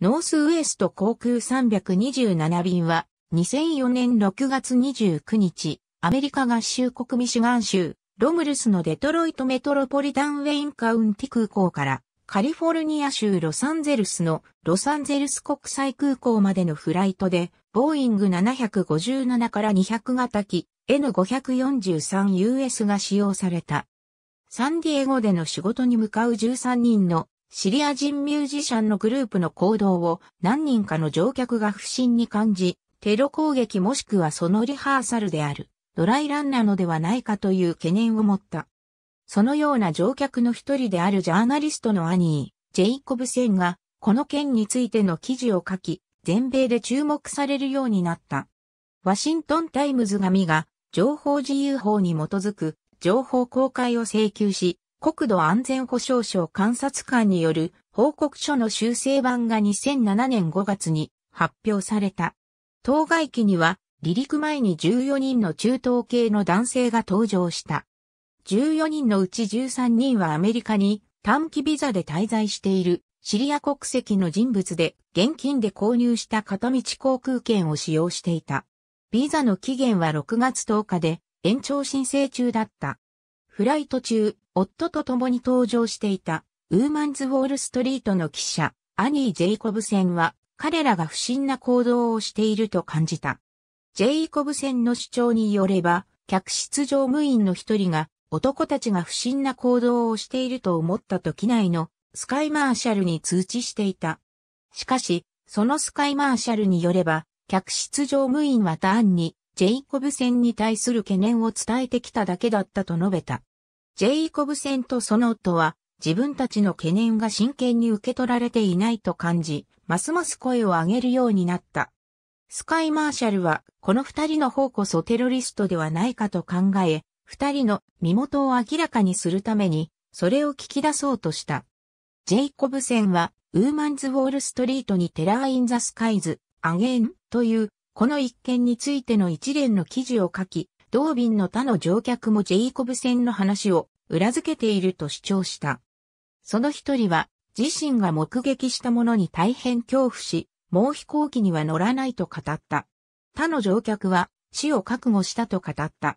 ノースウエスト航空327便は、2004年6月29日、アメリカ合衆国ミシガン州、ロムルスのデトロイトメトロポリタンウェインカウンティ空港から、カリフォルニア州ロサンゼルスのロサンゼルス国際空港までのフライトで、ボーイング757から200型機 N543US が使用された。サンディエゴでの仕事に向かう13人のシリア人ミュージシャンのグループの行動を何人かの乗客が不審に感じ、テロ攻撃もしくはそのリハーサルである、ドライランなのではないかという懸念を持った。そのような乗客の一人であるジャーナリストのアニー、ジェイコブセンが、この件についての記事を書き、全米で注目されるようになった。ワシントンタイムズ紙が、情報自由法に基づく情報公開を請求し、国土安全保障省監察官による報告書の修正版が2007年5月に発表された。当該機には離陸前に14人の中東系の男性が登場した。14人のうち13人はアメリカに短期ビザで滞在しているシリア国籍の人物で現金で購入した片道航空券を使用していた。ビザの期限は6月10日で延長申請中だった。フライト中、夫と共に登場していた、ウーマンズ・ウォール・ストリートの記者、アニー・ジェイコブセンは、彼らが不審な行動をしていると感じた。ジェイコブセンの主張によれば、客室乗務員の一人が、男たちが不審な行動をしていると思った時内のスカイマーシャルに通知していた。しかし、そのスカイマーシャルによれば、客室乗務員は単にジェイコブセンに対する懸念を伝えてきただけだったと述べた。ジェイコブセンとその夫は、自分たちの懸念が真剣に受け取られていないと感じ、ますます声を上げるようになった。スカイ・マーシャルは、この二人の方こそテロリストではないかと考え、二人の身元を明らかにするために、それを聞き出そうとした。ジェイコブセンは、ウーマンズ・ウォール・ストリートにテラー・イン・ザ・スカイズ、アゲンという、この一件についての一連の記事を書き、同便の他の乗客もジェイコブ船の話を裏付けていると主張した。その一人は自身が目撃したものに大変恐怖し、もう飛行機には乗らないと語った。他の乗客は死を覚悟したと語った。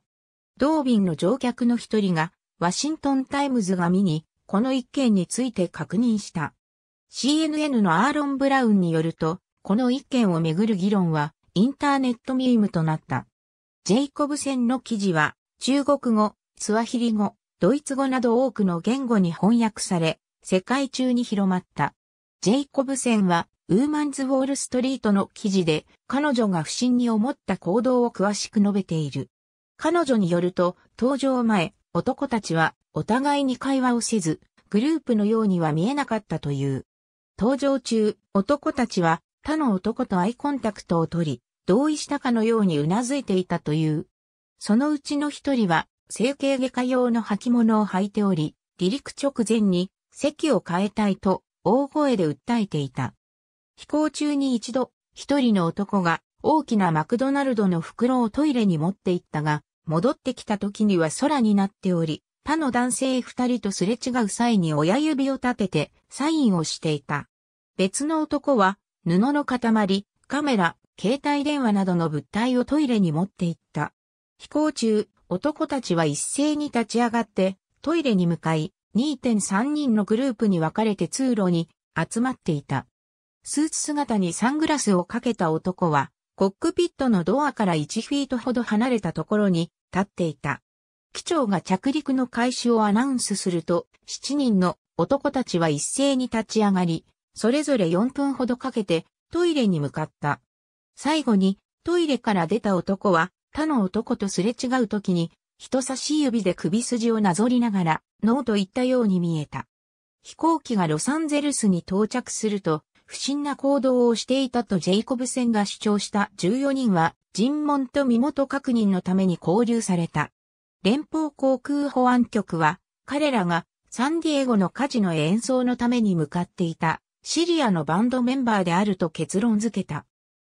同便の乗客の一人がワシントンタイムズが見にこの一件について確認した。CNN のアーロン・ブラウンによると、この一件をめぐる議論はインターネットミームとなった。ジェイコブセンの記事は、中国語、スワヒリ語、ドイツ語など多くの言語に翻訳され、世界中に広まった。ジェイコブセンは、ウーマンズ・ウォール・ストリートの記事で、彼女が不審に思った行動を詳しく述べている。彼女によると、登場前、男たちは、お互いに会話をせず、グループのようには見えなかったという。登場中、男たちは他の男とアイコンタクトを取り、同意したかのように頷いていたという。そのうちの一人は、整形外科用の履物を履いており、離陸直前に席を変えたいと大声で訴えていた。飛行中に一度、一人の男が大きなマクドナルドの袋をトイレに持って行ったが、戻ってきた時には空になっており、他の男性二人とすれ違う際に親指を立ててサインをしていた。別の男は布の塊カメラ、携帯電話などの物体をトイレに持って行った。飛行中、男たちは一斉に立ち上がって、トイレに向かい、2.3人のグループに分かれて通路に集まっていた。スーツ姿にサングラスをかけた男は、コックピットのドアから1フィートほど離れたところに立っていた。機長が着陸の開始をアナウンスすると、7人の男たちは一斉に立ち上がり、それぞれ4分ほどかけてトイレに向かった。最後に、トイレから出た男は、他の男とすれ違う時に、人差し指で首筋をなぞりながら、ノーと言ったように見えた。飛行機がロサンゼルスに到着すると、不審な行動をしていたとジェイコブセンが主張した14人は、尋問と身元確認のために拘留された。連邦航空保安局は、彼らがサンディエゴの火事の演奏のために向かっていたシリアのバンドメンバーであると結論付けた。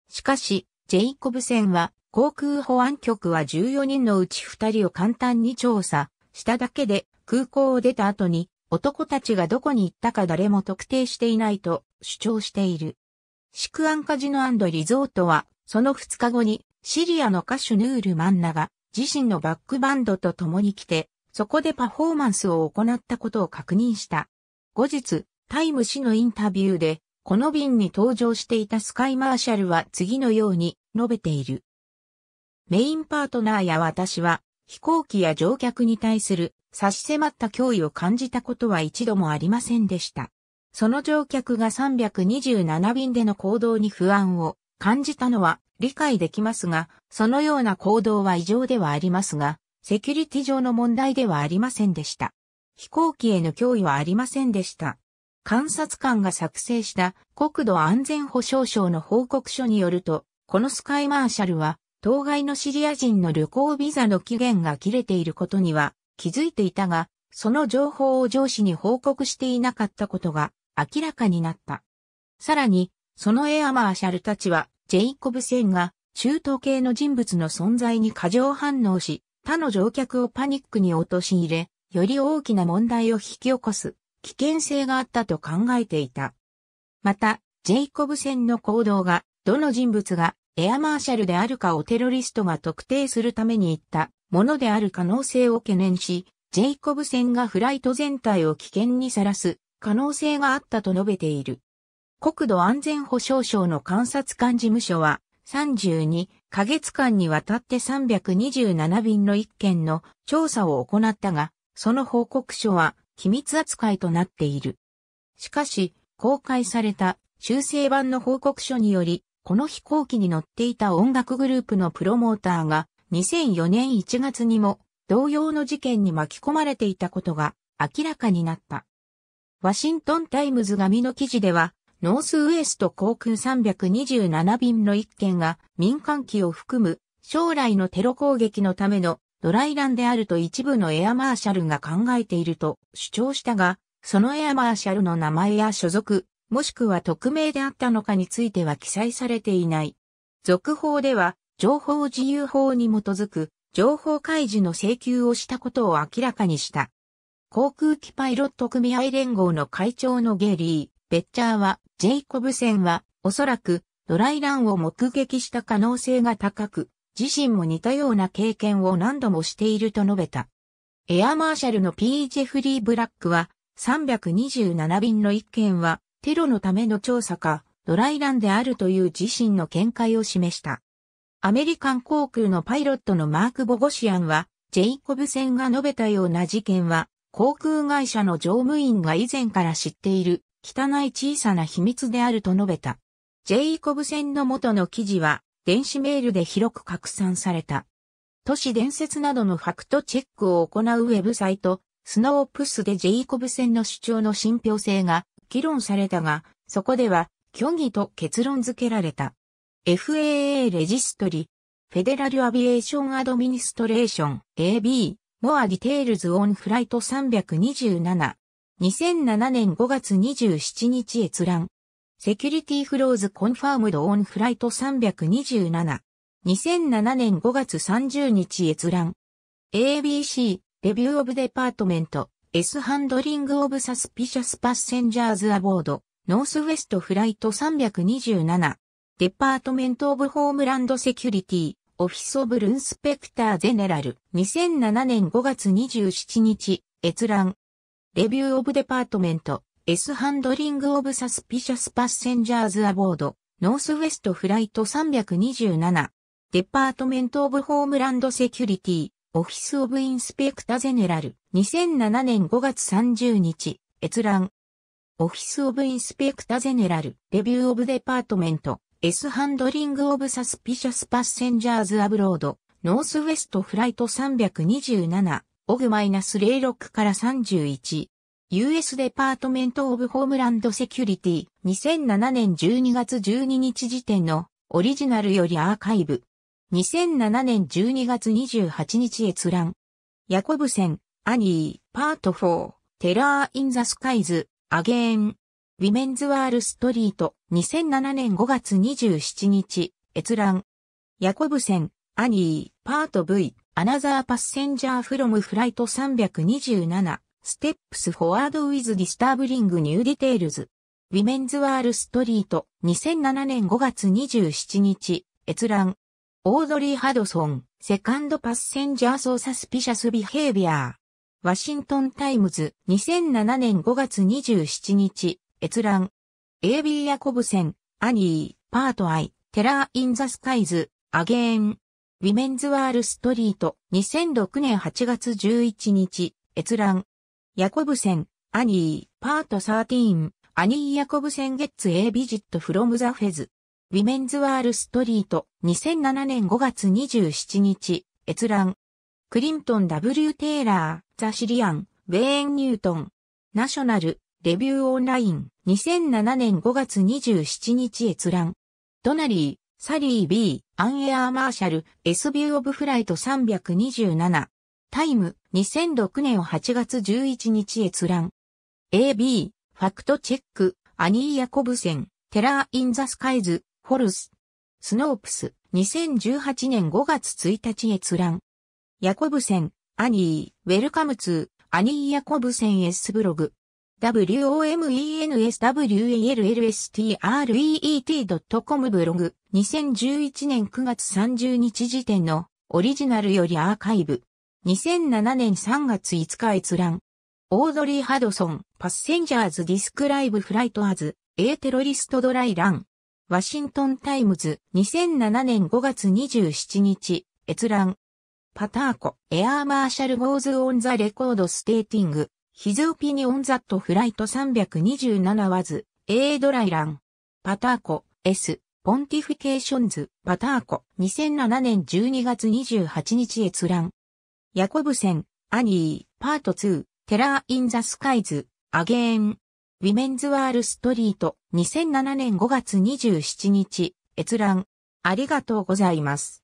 しかし、ジェイコブセンは、航空保安局は14人のうち2人を簡単に調査しただけで、空港を出た後に、男たちがどこに行ったか誰も特定していないと主張している。シクアンカジノリゾートは、その2日後に、シリアの歌手ヌール・マンナが、自身のバックバンドと共に来て、そこでパフォーマンスを行ったことを確認した。後日、タイム氏のインタビューで、この便に搭乗していたスカイマーシャルは次のように述べている。メインパートナーや私は飛行機や乗客に対する差し迫った脅威を感じたことは一度もありませんでした。その乗客が327便での行動に不安を感じたのは理解できますが、そのような行動は異常ではありますが、セキュリティ上の問題ではありませんでした。飛行機への脅威はありませんでした。監察官が作成した国土安全保障省の報告書によると、このスカイマーシャルは、当該のシリア人の旅行ビザの期限が切れていることには気づいていたが、その情報を上司に報告していなかったことが明らかになった。さらに、そのエアマーシャルたちは、ジェイコブセンが中東系の人物の存在に過剰反応し、他の乗客をパニックに陥れ、より大きな問題を引き起こす危険性があったと考えていた。また、ジェイコブ船の行動が、どの人物がエアマーシャルであるかをテロリストが特定するために言ったものである可能性を懸念し、ジェイコブ船がフライト全体を危険にさらす可能性があったと述べている。国土安全保障省の観察官事務所は、32ヶ月間にわたって327便の1件の調査を行ったが、その報告書は秘密扱いとなっている。しかし、公開された修正版の報告書により、この飛行機に乗っていた音楽グループのプロモーターが2004年1月にも同様の事件に巻き込まれていたことが明らかになった。ワシントンタイムズ紙の記事では、ノースウエスト航空327便の1件が民間機を含む将来のテロ攻撃のためのドライランであると一部のエアマーシャルが考えていると主張したが、そのエアマーシャルの名前や所属、もしくは匿名であったのかについては記載されていない。続報では、情報自由法に基づく、情報開示の請求をしたことを明らかにした。航空機パイロット組合連合の会長のゲリー、ベッチャーは、ジェイコブセンは、おそらく、ドライランを目撃した可能性が高く、自身も似たような経験を何度もしていると述べた。エアマーシャルの P. ジェフリー・ブラックは、327便の一件は、テロのための調査か、ドライランであるという自身の見解を示した。アメリカン航空のパイロットのマーク・ボゴシアンは、ジェイコブ戦が述べたような事件は、航空会社の乗務員が以前から知っている、汚い小さな秘密であると述べた。ジェイコブ戦の元の記事は、電子メールで広く拡散された。都市伝説などのファクトチェックを行うウェブサイト、スノープスでジェイコブ戦の主張の信憑性が議論されたが、そこでは虚偽と結論付けられた。FAA レジストリ、フェデラルアビエーションアドミニストレーション AB、モアディテールズオンフライト327。2007年5月27日閲覧。セキュリティフローズコンファームドオンフライト327。2007年5月30日閲覧。ABC、レビューオブデパートメント、S ハンドリングオブサスピシャスパッセンジャーズアボード、ノースウェストフライト327。デパートメントオブホームランドセキュリティ、オフィスオブルンスペクターゼネラル。2007年5月27日、閲覧。レビューオブデパートメント。S ハンドリングオブサスピシャスパッセンジャーズアボード、ノースウェストフライト327、デパートメントオブホームランドセキュリティ、オフィスオブインスペクタゼネラル、2007年5月30日、閲覧。オフィスオブインスペクタゼネラル、レビューオブデパートメント、S ハンドリングオブサスピシャスパッセンジャーズアブロード、ノースウェストフライト327、オグマイナス06から31、US デパートメント・オブ・ホームランド・セキュリティ2007年12月12日時点のオリジナルよりアーカイブ2007年12月28日閲覧ヤコブセン、アニー、パート4テラー・イン・ザ・スカイズ、アゲーンウィメンズ・ワール・ストリート2007年5月27日閲覧ヤコブセン、アニー、パート V アナザー・パッセンジャー・フロム・フライト327ステップスフォワードウィズディスターブリングニューディテールズ。ウィメンズワールストリート2007年5月27日閲覧。オードリー・ハドソン、セカンドパッセンジャーーサスピシャスビヘイビアー。ワシントンタイムズ2007年5月27日閲覧。AB ヤコブセン、アニー、パートアイ、テラー・イン・ザ・スカイズ、アゲーン。ウィメンズワールストリート2006年8月11日閲覧。ヤコブセン、アニー、パート13、アニー・ヤコブセン・ゲッツ・エイ・ビジット・フロム・ザ・フェズ。ウィメンズ・ワール・ストリート、2007年5月27日、閲覧。クリントン・ W・ テイラー、ザ・シリアン、ウェーン・ニュートン。ナショナル、レビュー・オンライン、2007年5月27日閲覧。ドナリー、サリー・ B、アンエアマーシャル、S・ ビュー・オブ・フライト327。タイム、2006年8月11日閲覧。AB、ファクトチェック、アニー・ヤコブセン、テラー・イン・ザ・スカイズ、ホルス。スノープス、2018年5月1日閲覧。ヤコブセン、アニー、ウェルカムツー、アニー・ヤコブセン S ブログ。womenswellstreet.com ブログ2011年9月30日時点のオリジナルよりアーカイブ2007年3月5日閲覧。オードリー・ハドソン、パッセンジャーズ・ディスクライブ・フライト・アズ、A テロリスト・ドライ・ラン。ワシントン・タイムズ、2007年5月27日、閲覧。パターコ、エアー・マーシャル・ゴーズ・オン・ザ・レコード・ステーティング、ヒズ・オピニオン・ザット・フライト327ワズ、A ドライラン。パターコ、S、ポンティフィケーションズ、パターコ、2007年12月28日閲覧。ヤコブセン、アニー、パート2、テラー・イン・ザ・スカイズ、アゲーン、ウィメンズ・ワール・ストリート、2007年5月27日、閲覧、ありがとうございます。